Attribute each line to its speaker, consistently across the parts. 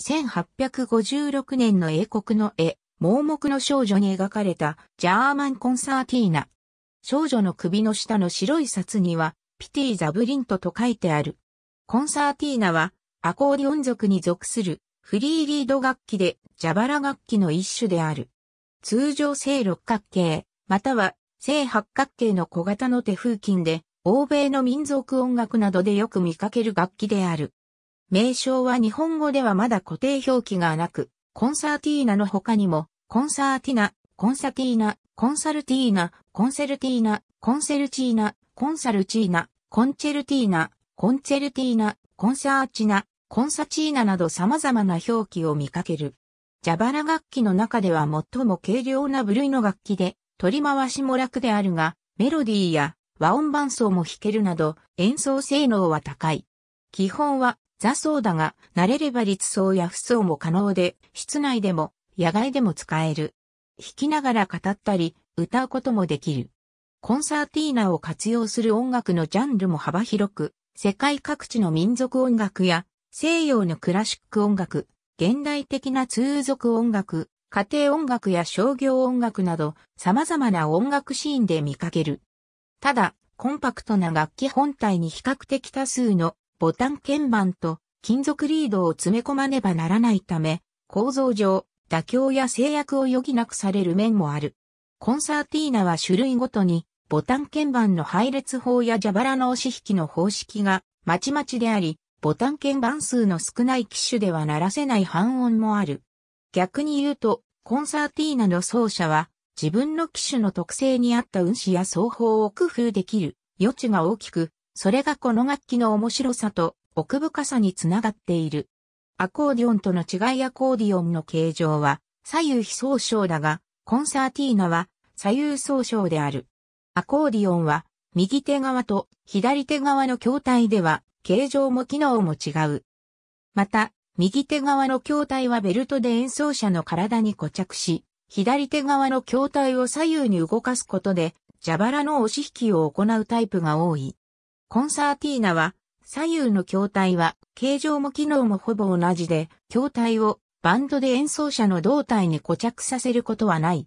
Speaker 1: 1856年の英国の絵、盲目の少女に描かれたジャーマンコンサーティーナ。少女の首の下の白い札には、ピティ・ザブリントと書いてある。コンサーティーナは、アコーディオン族に属するフリーリード楽器で蛇腹楽器の一種である。通常正六角形、または正八角形の小型の手風琴で、欧米の民族音楽などでよく見かける楽器である。名称は日本語ではまだ固定表記がなく、コンサーティーナの他にも、コンサーティナ、コンサティーナ、コンサルティーナ、コンセルティーナ、コンセルチーナ、コンサルチーナ、コンチェルティーナ、コンチェルティーナ、コンサーチナ、コンサチーナなど様々な表記を見かける。ジャバラ楽器の中では最も軽量な部類の楽器で、取り回しも楽であるが、メロディーや和音伴奏も弾けるなど、演奏性能は高い。基本はだそうだが、慣れれば立層や不走も可能で、室内でも、野外でも使える。弾きながら語ったり、歌うこともできる。コンサーティーナを活用する音楽のジャンルも幅広く、世界各地の民族音楽や、西洋のクラシック音楽、現代的な通俗音楽、家庭音楽や商業音楽など、様々な音楽シーンで見かける。ただ、コンパクトな楽器本体に比較的多数のボタン鍵盤と金属リードを詰め込まねばならないため、構造上、妥協や制約を余儀なくされる面もある。コンサーティーナは種類ごとに、ボタン鍵盤の配列法や蛇腹の押し引きの方式が、まちまちであり、ボタン鍵盤数の少ない機種では鳴らせない半音もある。逆に言うと、コンサーティーナの奏者は、自分の機種の特性に合った運指や奏法を工夫できる余地が大きく、それがこの楽器の面白さと奥深さにつながっている。アコーディオンとの違いアコーディオンの形状は左右非総称だが、コンサーティーナは左右総称である。アコーディオンは右手側と左手側の筐体では形状も機能も違う。また、右手側の筐体はベルトで演奏者の体に固着し、左手側の筐体を左右に動かすことで、蛇腹の押し引きを行うタイプが多い。コンサーティーナは左右の筐体は、形状も機能もほぼ同じで、筐体をバンドで演奏者の胴体に固着させることはない。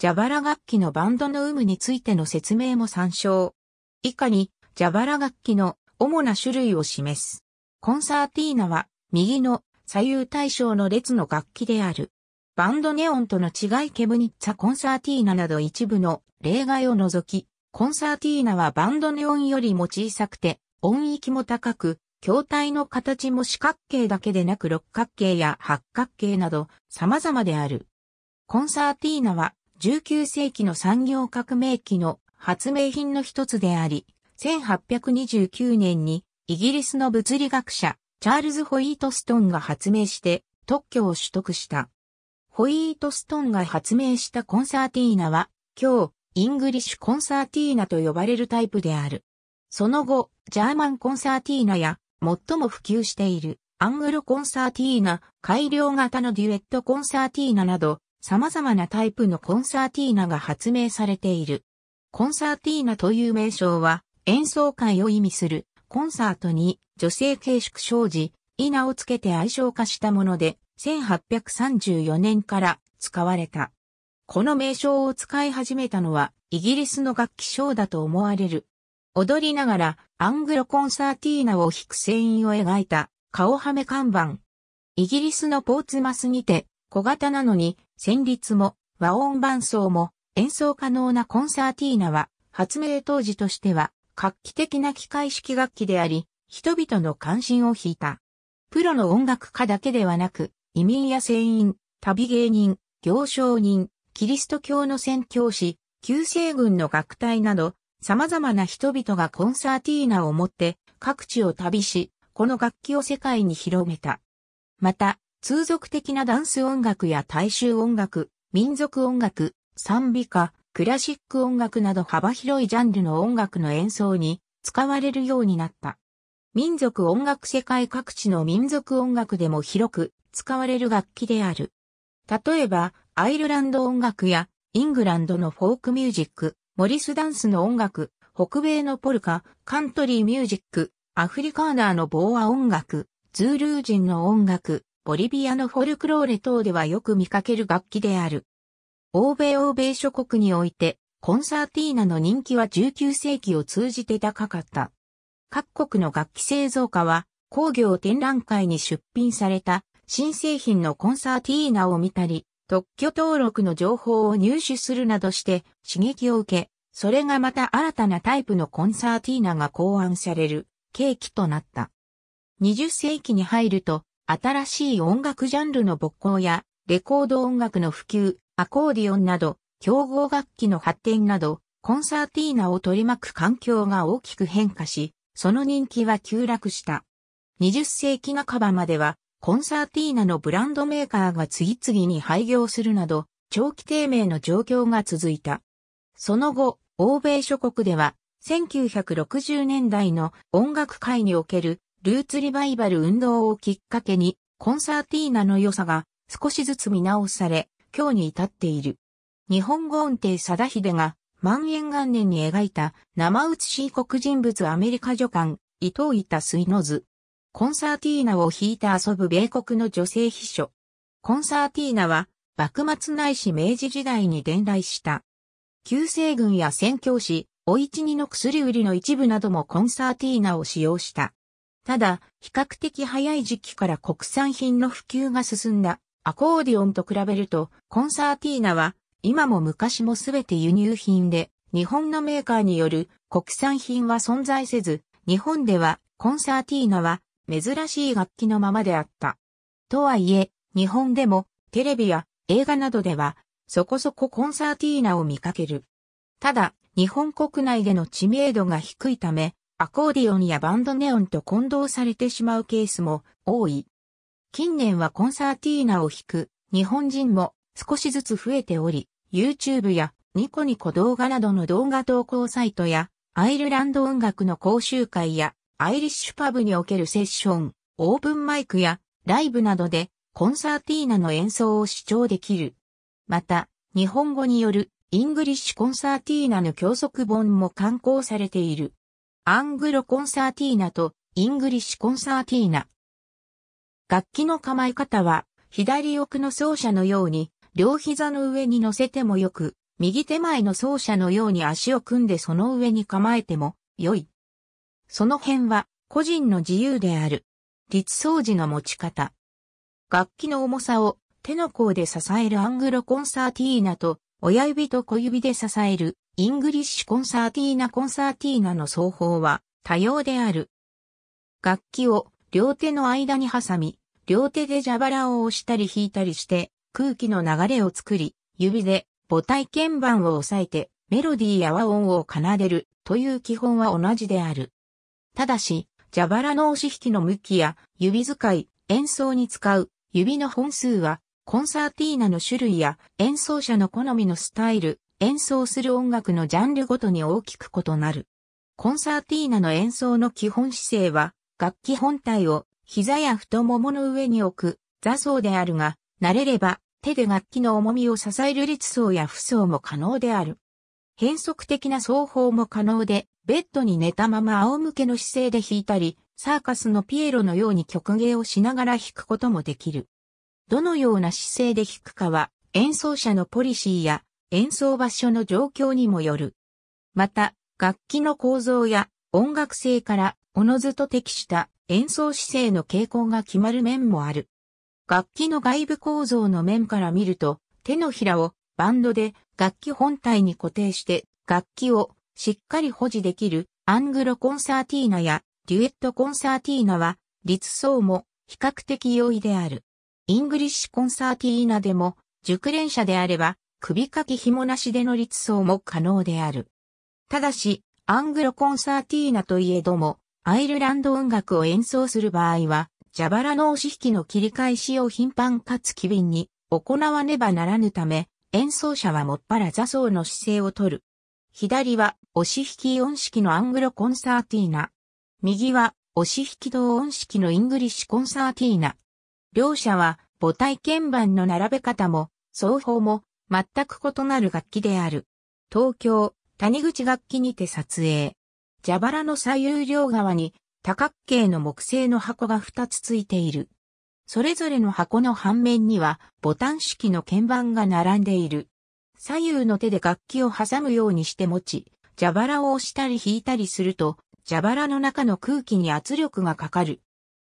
Speaker 1: 蛇腹楽器のバンドの有無についての説明も参照。以下に、蛇腹楽器の主な種類を示す。コンサーティーナは、右の左右対称の列の楽器である。バンドネオンとの違いケブニッツァコンサーティーナなど一部の例外を除き、コンサーティーナはバンドネオンよりも小さくて、音域も高く、筐体の形も四角形だけでなく六角形や八角形など様々である。コンサーティーナは19世紀の産業革命期の発明品の一つであり、1829年にイギリスの物理学者チャールズ・ホイートストンが発明して特許を取得した。ホイートストンが発明したコンサーティーナは、今日、イングリッシュコンサーティーナと呼ばれるタイプである。その後、ジャーマンコンサーティーナや、最も普及している、アングロコンサーティーナ、改良型のデュエットコンサーティーナなど、様々なタイプのコンサーティーナが発明されている。コンサーティーナという名称は、演奏会を意味する、コンサートに女性形式生じ、イナをつけて愛称化したもので、1834年から使われた。この名称を使い始めたのは、イギリスの楽器商だと思われる踊りながらアングロコンサーティーナを弾く船員を描いた顔はめ看板。イギリスのポーツマスにて小型なのに旋律も和音伴奏も演奏可能なコンサーティーナは発明当時としては画期的な機械式楽器であり、人々の関心を引いた。プロの音楽家だけではなく、移民や船員、旅芸人、行商人、キリスト教の宣教師、旧世軍の学隊など、様々な人々がコンサーティーナを持って各地を旅し、この楽器を世界に広めた。また、通俗的なダンス音楽や大衆音楽、民族音楽、賛美歌、クラシック音楽など幅広いジャンルの音楽の演奏に使われるようになった。民族音楽世界各地の民族音楽でも広く使われる楽器である。例えば、アイルランド音楽やイングランドのフォークミュージック、モリスダンスの音楽、北米のポルカ、カントリーミュージック、アフリカーナーのボーア音楽、ズールー人の音楽、ボリビアのフォルクローレ等ではよく見かける楽器である。欧米欧米諸国において、コンサーティーナの人気は19世紀を通じて高かった。各国の楽器製造家は、工業展覧会に出品された新製品のコンサーティーナを見たり、特許登録の情報を入手するなどして刺激を受け、それがまた新たなタイプのコンサーティーナが考案される契機となった。20世紀に入ると、新しい音楽ジャンルの勃興や、レコード音楽の普及、アコーディオンなど、競合楽器の発展など、コンサーティーナを取り巻く環境が大きく変化し、その人気は急落した。20世紀半ばまではコンサーティーナのブランドメーカーが次々に廃業するなど、長期低迷の状況が続いた。その後、欧米諸国では、1960年代の音楽界におけるルーツリバイバル運動をきっかけに、コンサーティーナの良さが少しずつ見直され、今日に至っている。日本語音程貞秀が万円元年に描いた生写し異国人物アメリカ女官伊藤板水の図。コンサーティーナを弾いて遊ぶ米国の女性秘書。コンサーティーナは、幕末ないし明治時代に伝来した。旧西軍や宣教師、お一にの薬売りの一部などもコンサーティーナを使用した。ただ、比較的早い時期から国産品の普及が進んだアコーディオンと比べると、コンサーティーナは今も昔もすべて輸入品で、日本のメーカーによる国産品は存在せず、日本ではコンサーティーナは珍しい楽器のままであった。とはいえ、日本でもテレビや映画などではそこそこコンサーティーナを見かける。ただ、日本国内での知名度が低いため、アコーディオンやバンドネオンと混同されてしまうケースも多い。近年はコンサーティーナを弾く日本人も少しずつ増えており、YouTube やニコニコ動画などの動画投稿サイトやアイルランド音楽の講習会やアイリッシュパブにおけるセッション、オープンマイクやライブなどでコンサーティーナの演奏を視聴できる。また、日本語によるイングリッシュコンサーティーナの教則本も刊行されている。アングロコンサーティーナとイングリッシュコンサーティーナ。楽器の構え方は、左奥の奏者のように、両膝の上に乗せてもよく、右手前の奏者のように足を組んでその上に構えても、良い。その辺は個人の自由である。立掃除の持ち方。楽器の重さを手の甲で支えるアングロコンサーティーナと親指と小指で支えるイングリッシュコンサーティーナコンサーティーナの奏法は多様である。楽器を両手の間に挟み、両手で蛇腹を押したり引いたりして空気の流れを作り、指で母体鍵盤を押さえてメロディーや和音を奏でるという基本は同じである。ただし、蛇腹の押し引きの向きや指使い、演奏に使う指の本数は、コンサーティーナの種類や演奏者の好みのスタイル、演奏する音楽のジャンルごとに大きく異なる。コンサーティーナの演奏の基本姿勢は、楽器本体を膝や太ももの上に置く座奏であるが、慣れれば手で楽器の重みを支える立奏や不奏も可能である。変則的な奏法も可能で、ベッドに寝たまま仰向けの姿勢で弾いたり、サーカスのピエロのように曲芸をしながら弾くこともできる。どのような姿勢で弾くかは、演奏者のポリシーや演奏場所の状況にもよる。また、楽器の構造や音楽性からおのずと適した演奏姿勢の傾向が決まる面もある。楽器の外部構造の面から見ると、手のひらをバンドで楽器本体に固定して楽器をしっかり保持できるアングロコンサーティーナやデュエットコンサーティーナは立奏も比較的容易である。イングリッシュコンサーティーナでも熟練者であれば首掛け紐なしでの立奏も可能である。ただし、アングロコンサーティーナといえども、アイルランド音楽を演奏する場合は、蛇腹の押し引きの切り返しを頻繁かつ機敏に行わねばならぬため、演奏者はもっぱら座奏の姿勢をとる。左は押し引き音式のアングロコンサーティーナ。右は押し引き同音式のイングリッシュコンサーティーナ。両者は母体鍵盤の並べ方も奏法も全く異なる楽器である。東京、谷口楽器にて撮影。蛇腹の左右両側に多角形の木製の箱が2つついている。それぞれの箱の反面にはボタン式の鍵盤が並んでいる。左右の手で楽器を挟むようにして持ち、蛇腹を押したり引いたりすると、蛇腹の中の空気に圧力がかかる。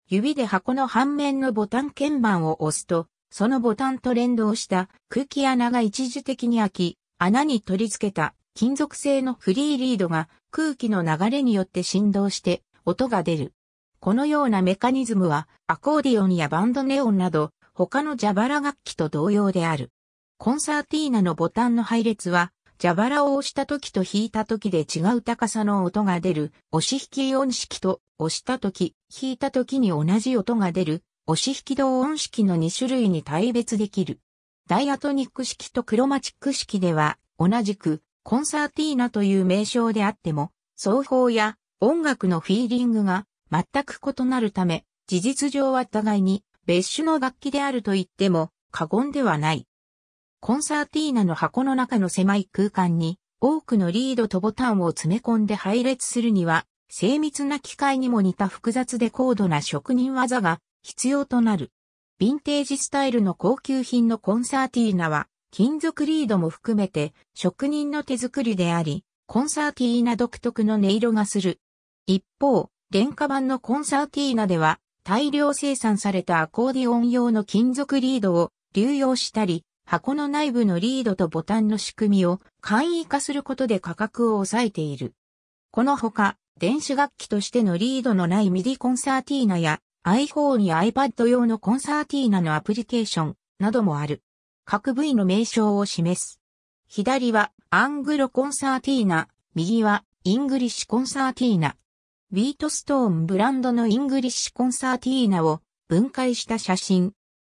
Speaker 1: 指で箱の反面のボタン鍵盤を押すと、そのボタンと連動した空気穴が一時的に開き、穴に取り付けた金属製のフリーリードが空気の流れによって振動して音が出る。このようなメカニズムはアコーディオンやバンドネオンなど他の蛇腹楽器と同様である。コンサーティーナのボタンの配列は蛇腹を押した時と弾いた時で違う高さの音が出る押し引き音式と押した時、弾いた時に同じ音が出る押し引き同音式の2種類に対別できる。ダイアトニック式とクロマチック式では同じくコンサーティーナという名称であっても奏法や音楽のフィーリングが全く異なるため、事実上は互いに別種の楽器であると言っても過言ではない。コンサーティーナの箱の中の狭い空間に多くのリードとボタンを詰め込んで配列するには、精密な機械にも似た複雑で高度な職人技が必要となる。ヴィンテージスタイルの高級品のコンサーティーナは、金属リードも含めて職人の手作りであり、コンサーティーナ独特の音色がする。一方、廉価版のコンサーティーナでは、大量生産されたアコーディオン用の金属リードを流用したり、箱の内部のリードとボタンの仕組みを簡易化することで価格を抑えている。このほか、電子楽器としてのリードのないミディコンサーティーナや iPhone や iPad 用のコンサーティーナのアプリケーションなどもある。各部位の名称を示す。左はアングロコンサーティーナ、右はイングリッシュコンサーティーナ。ビートストーンブランドのイングリッシュコンサーティーナを分解した写真。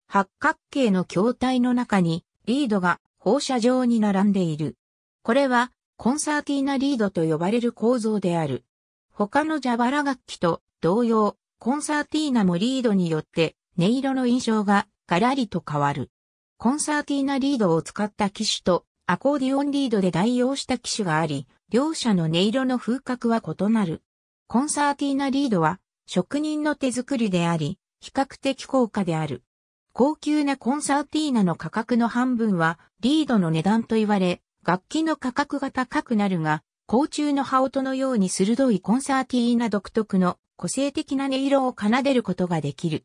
Speaker 1: 八角形の筐体の中にリードが放射状に並んでいる。これはコンサーティーナリードと呼ばれる構造である。他の蛇腹楽器と同様、コンサーティーナもリードによって音色の印象がガラリと変わる。コンサーティーナリードを使った機種とアコーディオンリードで代用した機種があり、両者の音色の風格は異なる。コンサーティーナリードは職人の手作りであり、比較的高価である。高級なコンサーティーナの価格の半分はリードの値段と言われ、楽器の価格が高くなるが、甲虫の羽音のように鋭いコンサーティーナ独特の個性的な音色を奏でることができる。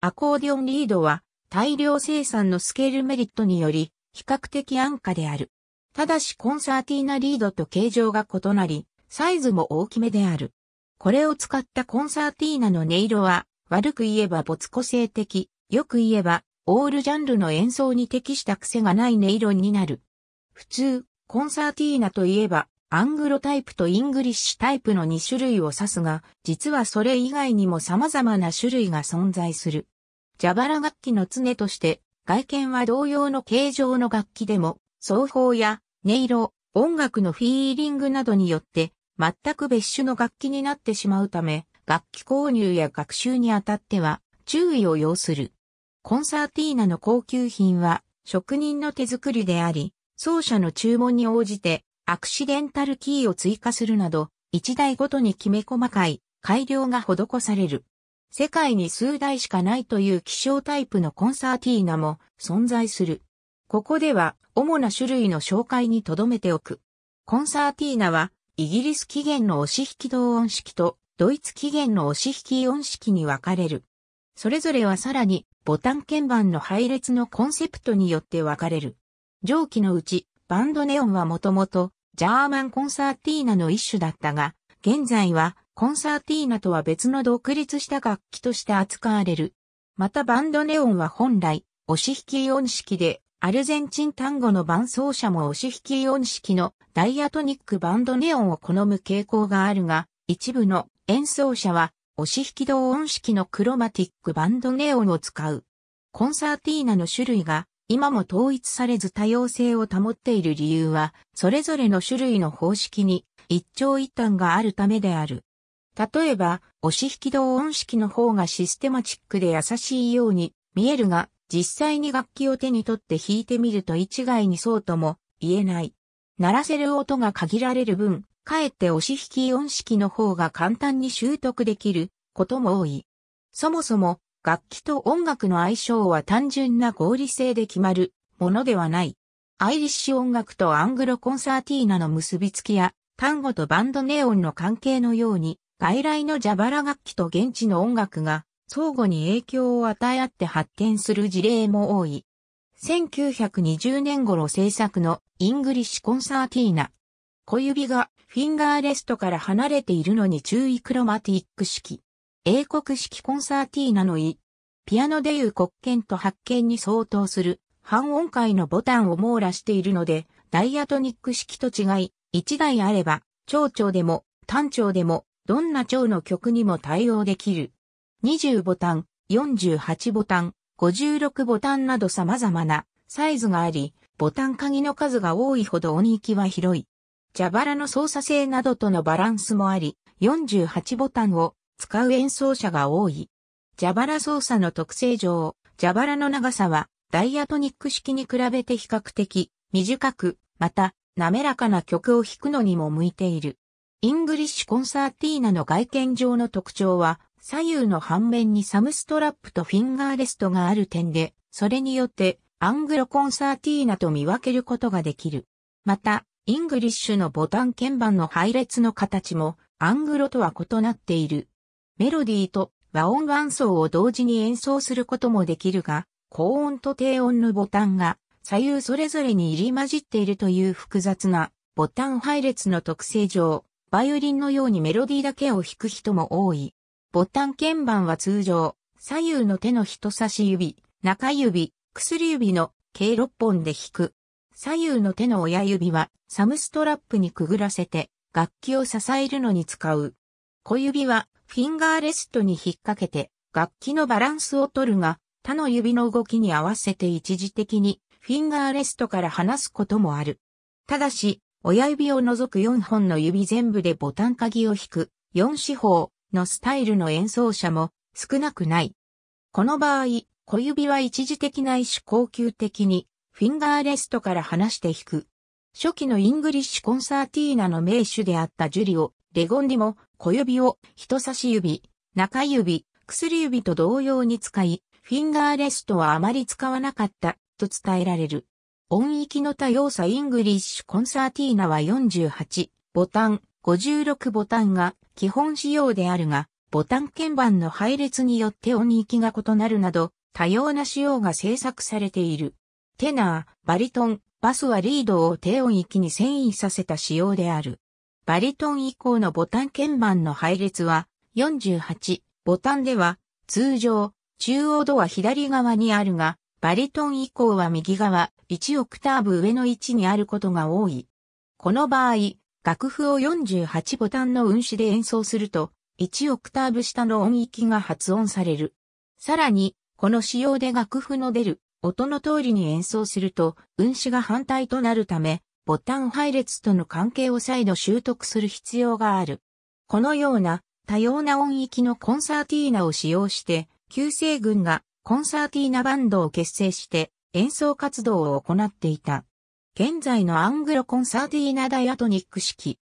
Speaker 1: アコーディオンリードは大量生産のスケールメリットにより比較的安価である。ただしコンサーティーナリードと形状が異なり、サイズも大きめである。これを使ったコンサーティーナの音色は、悪く言えば没個性的、よく言えば、オールジャンルの演奏に適した癖がない音色になる。普通、コンサーティーナといえば、アングロタイプとイングリッシュタイプの2種類を指すが、実はそれ以外にも様々な種類が存在する。蛇腹楽器の常として、外見は同様の形状の楽器でも、奏法や音色、音楽のフィーリングなどによって全く別種の楽器になってしまうため、楽器購入や学習にあたっては注意を要する。コンサーティーナの高級品は職人の手作りであり、奏者の注文に応じてアクシデンタルキーを追加するなど、一台ごとにきめ細かい改良が施される。世界に数台しかないという希少タイプのコンサーティーナも存在する。ここでは主な種類の紹介に留めておく。コンサーティーナはイギリス起源の押し引き同音式と、ドイツ起源の押し引き音式に分かれる。それぞれはさらに、ボタン鍵盤の配列のコンセプトによって分かれる。上記のうち、バンドネオンはもともと、ジャーマンコンサーティーナの一種だったが、現在は、コンサーティーナとは別の独立した楽器として扱われる。またバンドネオンは本来、押し引き音式で、アルゼンチン単語の伴奏者も押し引き音式のダイアトニックバンドネオンを好む傾向があるが、一部の演奏者は押し引き同音式のクロマティックバンドネオンを使う。コンサーティーナの種類が今も統一されず多様性を保っている理由は、それぞれの種類の方式に一長一短があるためである。例えば、押し引き同音式の方がシステマチックで優しいように見えるが、実際に楽器を手に取って弾いてみると一概にそうとも言えない。鳴らせる音が限られる分、かえって押し引き音式の方が簡単に習得できることも多い。そもそも楽器と音楽の相性は単純な合理性で決まるものではない。アイリッシュ音楽とアングロコンサーティーナの結びつきや、単語とバンドネオンの関係のように、外来の蛇腹楽器と現地の音楽が相互に影響を与え合って発展する事例も多い。1920年頃制作のイングリッシュコンサーティーナ。小指がフィンガーレストから離れているのに注意クロマティック式。英国式コンサーティーナの意。ピアノでいう国権と発見に相当する半音階のボタンを網羅しているので、ダイアトニック式と違い、一台あれば、長調でも、単調でも、どんな調の曲にも対応できる。20ボタン、48ボタン、56ボタンなど様々なサイズがあり、ボタン鍵の数が多いほど音域は広い。蛇腹の操作性などとのバランスもあり、48ボタンを使う演奏者が多い。蛇腹操作の特性上、蛇腹の長さはダイアトニック式に比べて比較的短く、また滑らかな曲を弾くのにも向いている。イングリッシュコンサーティーナの外見上の特徴は左右の反面にサムストラップとフィンガーレストがある点で、それによってアングロコンサーティーナと見分けることができる。また、イングリッシュのボタン鍵盤の配列の形もアングロとは異なっている。メロディーと和音伴奏を同時に演奏することもできるが、高音と低音のボタンが左右それぞれに入り混じっているという複雑なボタン配列の特性上、バイオリンのようにメロディーだけを弾く人も多い。ボタン鍵盤は通常、左右の手の人差し指、中指、薬指の計6本で弾く。左右の手の親指はサムストラップにくぐらせて楽器を支えるのに使う。小指はフィンガーレストに引っ掛けて楽器のバランスを取るが他の指の動きに合わせて一時的にフィンガーレストから離すこともある。ただし、親指を除く4本の指全部でボタン鍵を引く4四方のスタイルの演奏者も少なくない。この場合、小指は一時的ないし恒久的にフィンガーレストから離して弾く。初期のイングリッシュコンサーティーナの名手であったジュリオ、レゴンディも小指を人差し指、中指、薬指と同様に使い、フィンガーレストはあまり使わなかったと伝えられる。音域の多様さイングリッシュコンサーティーナは48ボタン、56ボタンが基本仕様であるが、ボタン鍵盤の配列によって音域が異なるなど、多様な仕様が制作されている。テナー、バリトン、バスはリードを低音域に遷移させた仕様である。バリトン以降のボタン鍵盤の配列は48、ボタンでは通常、中央ドア左側にあるが、バリトン以降は右側、1オクターブ上の位置にあることが多い。この場合、楽譜を48ボタンの運指で演奏すると、1オクターブ下の音域が発音される。さらに、この仕様で楽譜の出る音の通りに演奏すると、運指が反対となるため、ボタン配列との関係を再度習得する必要がある。このような多様な音域のコンサーティーナを使用して、旧西軍がコンサーティーナバンドを結成して演奏活動を行っていた。現在のアングロコンサーティーナダイアトニック式。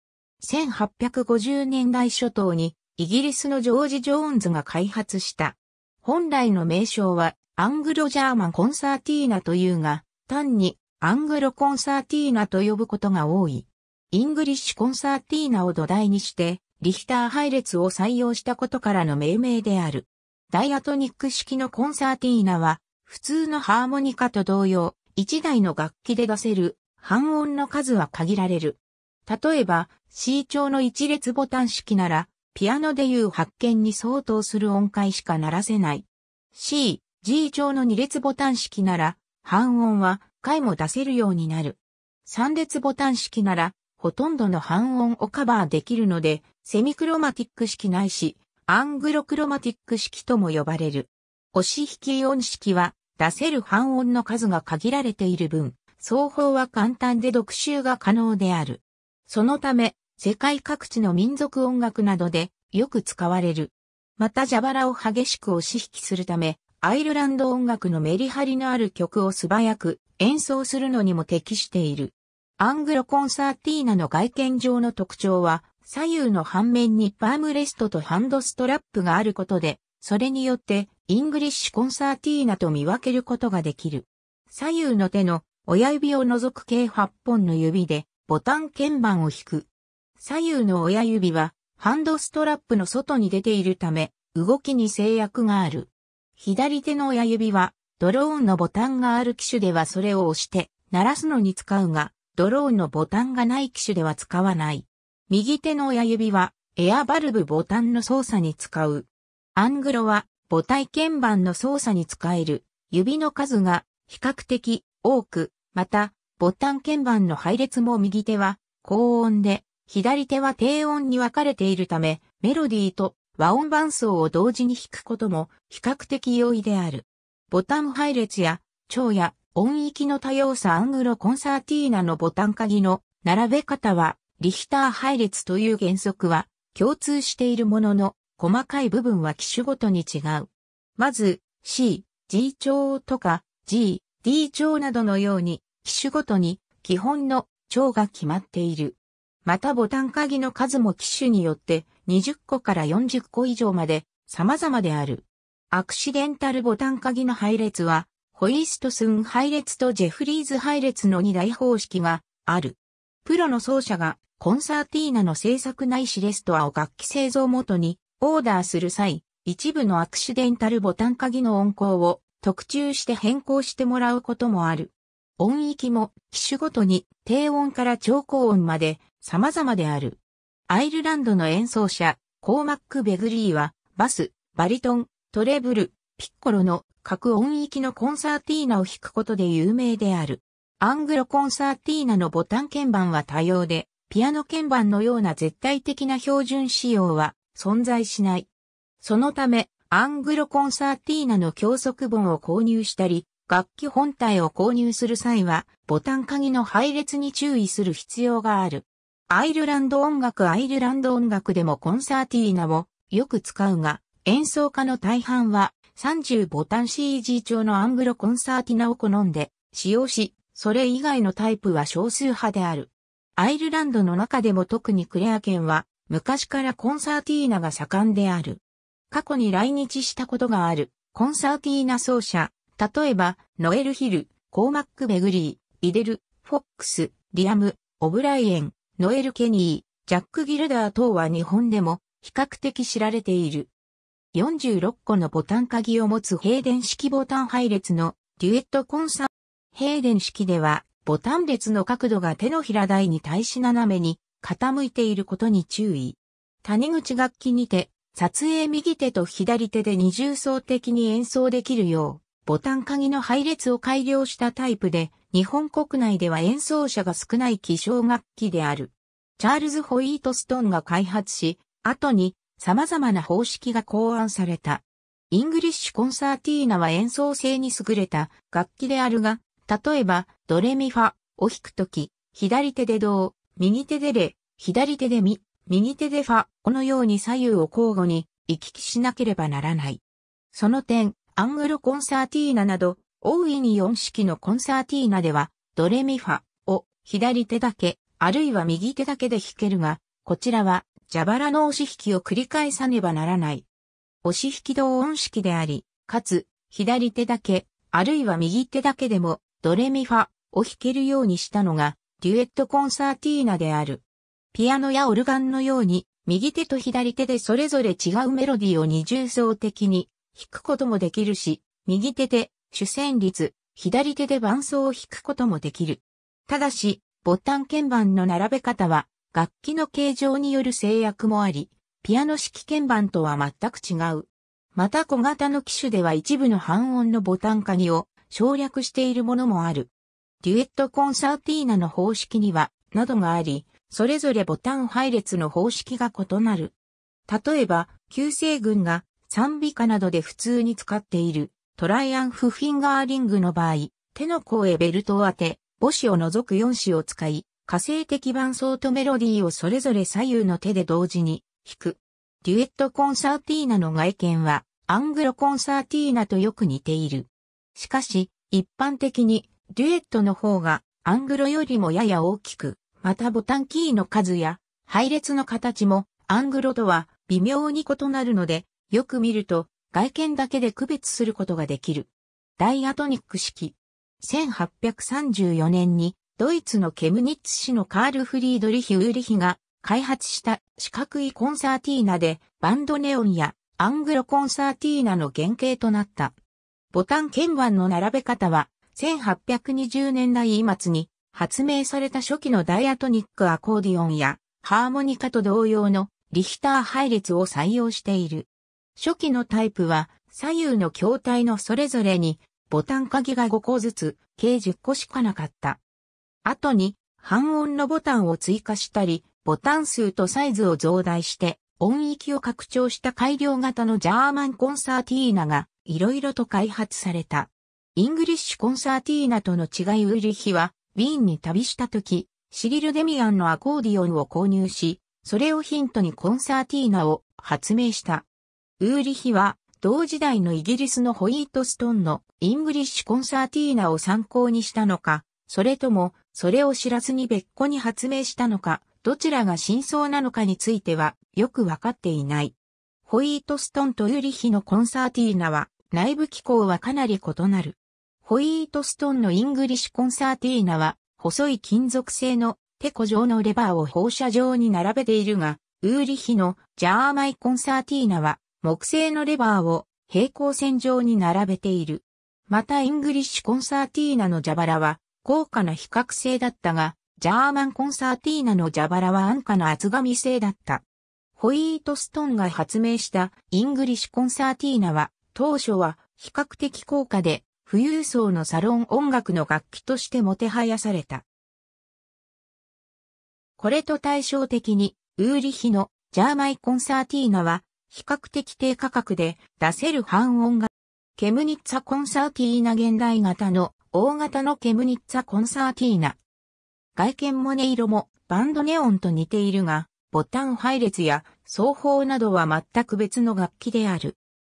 Speaker 1: 1850年代初頭にイギリスのジョージ・ジョーンズが開発した。本来の名称はアングロジャーマンコンサーティーナというが、単にアングロコンサーティーナと呼ぶことが多い。イングリッシュコンサーティーナを土台にして、リヒター配列を採用したことからの命名である。ダイアトニック式のコンサーティーナは、普通のハーモニカと同様、一台の楽器で出せる半音の数は限られる。例えば、C 調の一列ボタン式なら、ピアノでいう発見に相当する音階しか鳴らせない。C、G 調の二列ボタン式なら、半音は回も出せるようになる。三列ボタン式なら、ほとんどの半音をカバーできるので、セミクロマティック式ないし、アングロクロマティック式とも呼ばれる。押し引き音式は、出せる半音の数が限られている分、奏法は簡単で読習が可能である。そのため、世界各地の民族音楽などでよく使われる。また蛇腹を激しく押し引きするため、アイルランド音楽のメリハリのある曲を素早く演奏するのにも適している。アングロコンサーティーナの外見上の特徴は、左右の反面にパームレストとハンドストラップがあることで、それによってイングリッシュコンサーティーナと見分けることができる。左右の手の親指を除く計8本の指でボタン鍵盤を引く。左右の親指はハンドストラップの外に出ているため動きに制約がある。左手の親指はドローンのボタンがある機種ではそれを押して鳴らすのに使うが、ドローンのボタンがない機種では使わない。右手の親指はエアバルブボタンの操作に使う。アングロは母体鍵盤の操作に使える指の数が比較的多く、また、ボタン鍵盤の配列も右手は高音で、左手は低音に分かれているため、メロディーと和音伴奏を同時に弾くことも比較的容易である。ボタン配列や、長や音域の多様さアングロコンサーティーナのボタン鍵の並べ方は、リヒター配列という原則は共通しているものの、細かい部分は機種ごとに違う。まず、C、G 調とか、G、D 調などのように、機種ごとに基本の調が決まっている。またボタン鍵の数も機種によって20個から40個以上まで様々である。アクシデンタルボタン鍵の配列は、ホイストスン配列とジェフリーズ配列の2大方式がある。プロの奏者がコンサーティーナの制作ないしレストアを楽器製造元にオーダーする際、一部のアクシデンタルボタン鍵の音効を特注して変更してもらうこともある。音域も機種ごとに低音から超高音まで様々である。アイルランドの演奏者、コーマック・ベグリーは、バス、バリトン、トレブル、ピッコロの各音域のコンサーティーナを弾くことで有名である。アングロコンサーティーナのボタン鍵盤は多様で、ピアノ鍵盤のような絶対的な標準仕様は存在しない。そのため、アングロコンサーティーナの教則本を購入したり、楽器本体を購入する際は、ボタン鍵の配列に注意する必要がある。アイルランド音楽アイルランド音楽でもコンサーティーナをよく使うが、演奏家の大半は30ボタン CG 調のアングロコンサーティナを好んで使用し、それ以外のタイプは少数派である。アイルランドの中でも特にクレア県は昔からコンサーティーナが盛んである。過去に来日したことがある、コンサーティーナ奏者、例えば、ノエル・ヒル、コーマック・ベグリー、イデル、フォックス、リアム、オブライエン、ノエル・ケニー、ジャック・ギルダー等は日本でも比較的知られている。46個のボタン鍵を持つ閉電式ボタン配列のデュエットコンサーイ閉電式ではボタン列の角度が手の平台に対し斜めに傾いていることに注意。谷口楽器にて撮影右手と左手で二重層的に演奏できるよう、ボタン鍵の配列を改良したタイプで、日本国内では演奏者が少ない希少楽器である。チャールズ・ホイートストーンが開発し、後に様々な方式が考案された。イングリッシュ・コンサーティーナは演奏性に優れた楽器であるが、例えば、ドレミファを弾くとき、左手でドー、右手でレ、左手でミ右手でファ、このように左右を交互に行き来しなければならない。その点、アングロコンサーティーナなど、大いに4式のコンサーティーナでは、ドレミファを左手だけ、あるいは右手だけで弾けるが、こちらは、蛇腹の押し引きを繰り返さねばならない。押し引き同音式であり、かつ、左手だけ、あるいは右手だけでも、ドレミファを弾けるようにしたのが、デュエットコンサーティーナである。ピアノやオルガンのように、右手と左手でそれぞれ違うメロディーを二重奏的に弾くこともできるし、右手で主旋律、左手で伴奏を弾くこともできる。ただし、ボタン鍵盤の並べ方は、楽器の形状による制約もあり、ピアノ式鍵盤とは全く違う。また小型の機種では一部の半音のボタン鍵を省略しているものもある。デュエットコンサーティーナの方式には、などがあり、それぞれボタン配列の方式が異なる。例えば、旧星群が賛美歌などで普通に使っているトライアンフフィンガーリングの場合、手の甲へベルトを当て、母子を除く4子を使い、火星的伴奏とメロディーをそれぞれ左右の手で同時に弾く。デュエットコンサーティーナの外見はアングロコンサーティーナとよく似ている。しかし、一般的にデュエットの方がアングロよりもやや大きく、またボタンキーの数や配列の形もアングロとは微妙に異なるので、よく見ると外見だけで区別することができる。ダイアトニック式。1834年にドイツのケムニッツ氏のカール・フリードリヒ・ウーリヒが開発した四角いコンサーティーナでバンドネオンやアングロコンサーティーナの原型となった。ボタン鍵盤の並べ方は1820年代末に発明された初期のダイアトニックアコーディオンやハーモニカと同様のリヒター配列を採用している。初期のタイプは左右の筐体のそれぞれにボタン鍵が5個ずつ計10個しかなかった。後に半音のボタンを追加したり、ボタン数とサイズを増大して音域を拡張した改良型のジャーマンコンサーティーナがいろいろと開発された。イングリッシュコンサーティーナとの違いウーリヒはウィーンに旅した時、シリル・デミアンのアコーディオンを購入し、それをヒントにコンサーティーナを発明した。ウーリヒは、同時代のイギリスのホイートストンのイングリッシュコンサーティーナを参考にしたのか、それとも、それを知らずに別個に発明したのか、どちらが真相なのかについては、よくわかっていない。ホイートストンとウーリヒのコンサーティーナは、内部機構はかなり異なる。ホイートストンのイングリッシュコンサーティーナは、細い金属製のテコ状のレバーを放射状に並べているが、ウーリヒのジャーマイコンサーティーナは、木製のレバーを平行線上に並べている。またイングリッシュコンサーティーナの蛇腹は、高価な比較性だったが、ジャーマンコンサーティーナの蛇腹は安価な厚紙製だった。ホイートストンが発明したイングリッシュコンサーティーナは、当初は比較的高価で富裕層のサロン音楽の楽器としてもてはやされた。これと対照的に、ウーリヒのジャーマイコンサーティーナは、比較的低価格で出せる半音楽。ケムニッツァコンサーティーナ現代型の大型のケムニッツァコンサーティーナ。外見も音色もバンドネオンと似ているが、ボタン配列や奏法などは全く別の楽器である。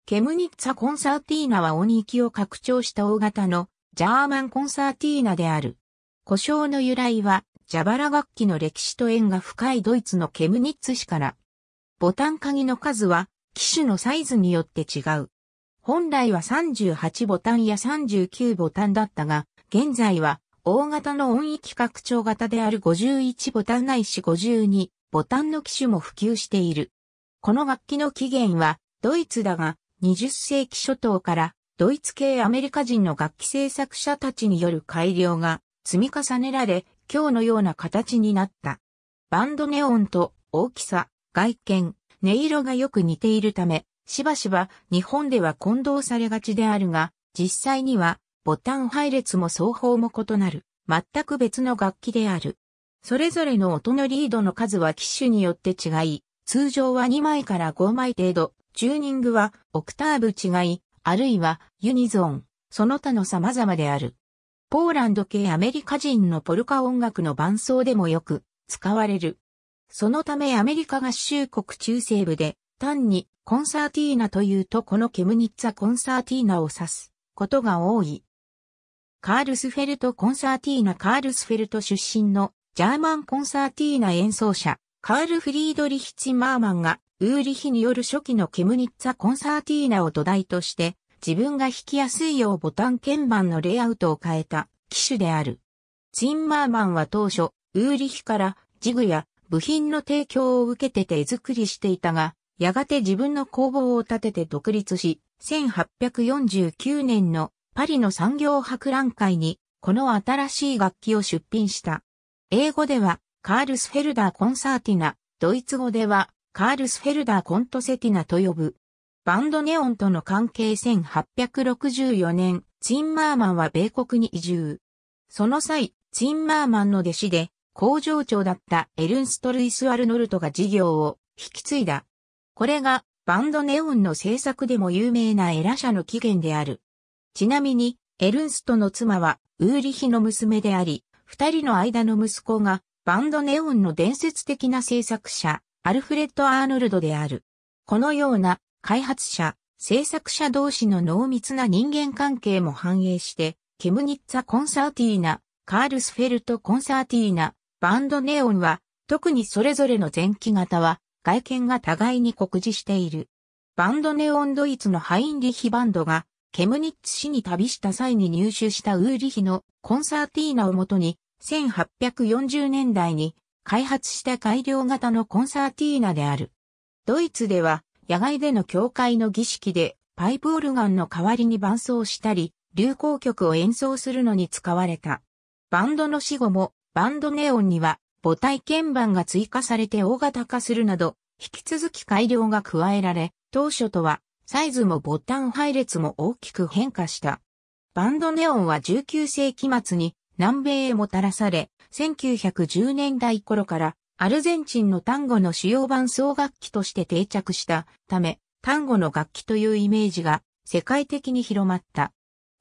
Speaker 1: ケムニッツァコンサーティーナは音域を拡張した大型のジャーマンコンサーティーナである。故障の由来は、ジャバラ楽器の歴史と縁が深いドイツのケムニッツ氏から。ボタン鍵の数は、機種のサイズによって違う。本来は38ボタンや39ボタンだったが、現在は大型の音域拡張型である51ボタンないし52ボタンの機種も普及している。この楽器の起源はドイツだが、20世紀初頭からドイツ系アメリカ人の楽器制作者たちによる改良が積み重ねられ、今日のような形になった。バンドネオンと大きさ、外見、音色がよく似ているため、しばしば日本では混同されがちであるが、実際にはボタン配列も奏法も異なる、全く別の楽器である。それぞれの音のリードの数は機種によって違い、通常は2枚から5枚程度、チューニングは、オクターブ違い、あるいは、ユニゾン、その他の様々である。ポーランド系アメリカ人のポルカ音楽の伴奏でもよく使われる。そのためアメリカ合衆国中西部で単にコンサーティーナというとこのケムニッツァコンサーティーナを指すことが多い。カールスフェルトコンサーティーナカールスフェルト出身のジャーマンコンサーティーナ演奏者カール・フリードリヒ・チマーマンがウーリヒによる初期のケムニッツァコンサーティーナを土台として、自分が弾きやすいようボタン鍵盤のレイアウトを変えた機種である。ツインマーマンは当初、ウーリヒからジグや部品の提供を受けて手作りしていたが、やがて自分の工房を建てて独立し、1849年のパリの産業博覧会にこの新しい楽器を出品した。英語ではカールスフェルダーコンサーティナ、ドイツ語ではカールスフェルダーコントセティナと呼ぶ。バンドネオンとの関係1864年、ツインマーマンは米国に移住。その際、ツインマーマンの弟子で、工場長だったエルンスト・ルイス・アルノルトが事業を引き継いだ。これがバンドネオンの制作でも有名なエラ社の起源である。ちなみに、エルンストの妻はウーリヒの娘であり、二人の間の息子がバンドネオンの伝説的な制作者、アルフレッド・アーノルドである。このような開発者、制作者同士の濃密な人間関係も反映して、ケムニッツァ・コンサーティーナ、カールスフェルト・コンサーティーナ、バンド・ネオンは、特にそれぞれの前期型は、外見が互いに酷似している。バンド・ネオンドイツのハインリヒバンドが、ケムニッツ氏に旅した際に入手したウーリヒのコンサーティーナをもとに、1840年代に開発した改良型のコンサーティーナである。ドイツでは野外での教会の儀式でパイプオルガンの代わりに伴奏したり、流行曲を演奏するのに使われた。バンドの死後もバンドネオンには母体鍵盤が追加されて大型化するなど、引き続き改良が加えられ、当初とはサイズもボタン配列も大きく変化した。バンドネオンは19世紀末に南米へもたらされ、1910年代頃からアルゼンチンの単語の主要伴奏楽器として定着したため、単語の楽器というイメージが世界的に広まった。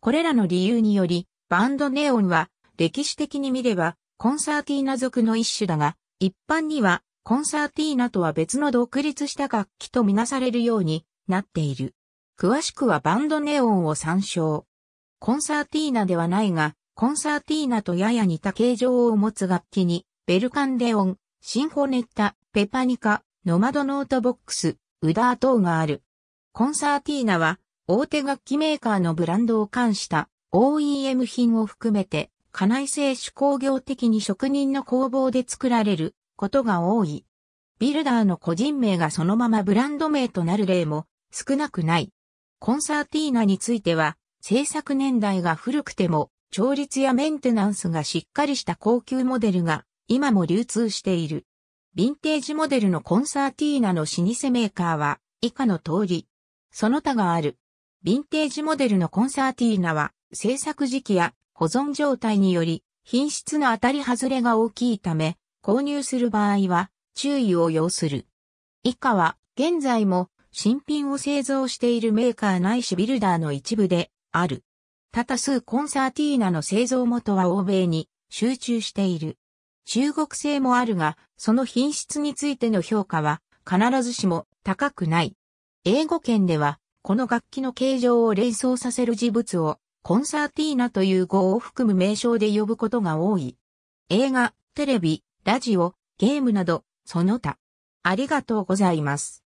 Speaker 1: これらの理由により、バンドネオンは歴史的に見ればコンサーティーナ族の一種だが、一般にはコンサーティーナとは別の独立した楽器とみなされるようになっている。詳しくはバンドネオンを参照。コンサーティーナではないが、コンサーティーナとやや似た形状を持つ楽器に、ベルカンデオン、シンフォネッタ、ペパニカ、ノマドノートボックス、ウダー等がある。コンサーティーナは、大手楽器メーカーのブランドを冠した OEM 品を含めて、家内製手工業的に職人の工房で作られることが多い。ビルダーの個人名がそのままブランド名となる例も少なくない。コンサーティーナについては、制作年代が古くても調律やメンテナンスがしっかりした高級モデルが今も流通している。ヴィンテージモデルのコンサーティーナの老舗メーカーは以下の通り、その他がある。ヴィンテージモデルのコンサーティーナは製作時期や保存状態により品質の当たり外れが大きいため購入する場合は注意を要する。以下は現在も新品を製造しているメーカーないしビルダーの一部である。多多数コンサーティーナの製造元は欧米に集中している。中国製もあるが、その品質についての評価は必ずしも高くない。英語圏では、この楽器の形状を連想させる事物をコンサーティーナという語を含む名称で呼ぶことが多い。映画、テレビ、ラジオ、ゲームなど、その他。ありがとうございます。